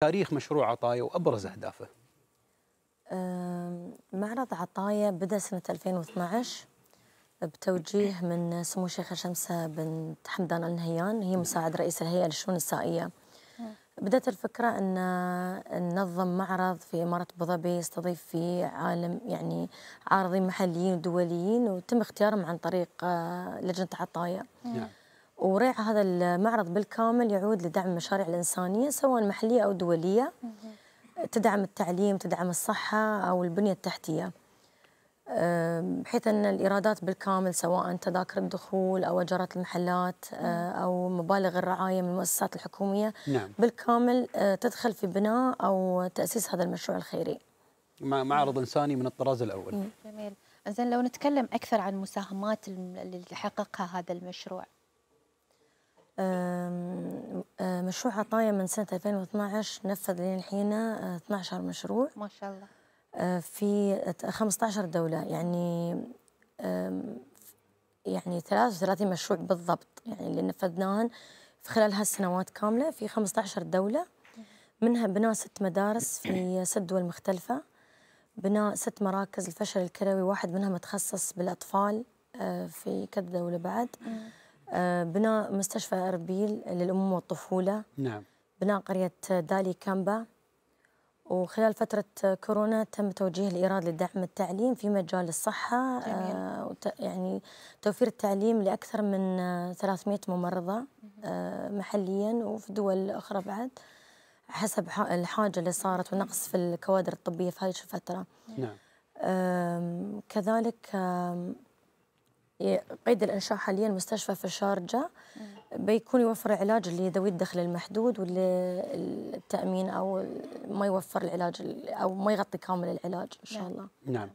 تاريخ مشروع عطايا وابرز اهدافه؟ معرض عطايا بدا سنه 2012 بتوجيه من سمو الشيخه شمسه بنت حمدان النهيان هي مساعد رئيس الهيئه للشؤون النسائيه. بدات الفكره ان ننظم معرض في اماره ابو ظبي يستضيف فيه عالم يعني عارضين محليين ودوليين وتم اختيارهم عن طريق آه، لجنه عطايا. نعم. وريع هذا المعرض بالكامل يعود لدعم المشاريع الإنسانية سواء محلية أو دولية تدعم التعليم تدعم الصحة أو البنية التحتية بحيث أن الإيرادات بالكامل سواء تذاكر الدخول أو أجارات المحلات آه، أو مبالغ الرعاية من المؤسسات الحكومية نعم. بالكامل آه، تدخل في بناء أو تأسيس هذا المشروع الخيري معرض إنساني من الطراز الأول نعم. جميل زين لو نتكلم أكثر عن مساهمات اللي حققها هذا المشروع مشروع عطايا من سنة 2012 نفذ للحين 12 آه، مشروع ما شاء الله آه، في 15 دولة يعني يعني 33 مشروع بالضبط يعني اللي نفذناهن في خلال هالسنوات كاملة في 15 دولة منها بناء ست مدارس في ست دول مختلفة بناء ست مراكز الفشل الكلوي واحد منها متخصص بالأطفال آه، في كذا دولة بعد آه، بناء مستشفى اربيل للامومه والطفوله نعم بناء قريه دالي كامبا وخلال فترة كورونا تم توجيه الإيراد لدعم التعليم في مجال الصحة آه يعني توفير التعليم لأكثر من 300 ممرضة آه محليا وفي دول أخرى بعد حسب الحاجة اللي صارت والنقص في الكوادر الطبية في هذه الفترة نعم. آه كذلك قيد الانشاء حاليا مستشفى في الشارجه بيكون يوفر علاج لذوي الدخل المحدود والتامين او ما يوفر العلاج او ما يغطي كامل العلاج ان شاء نعم. الله نعم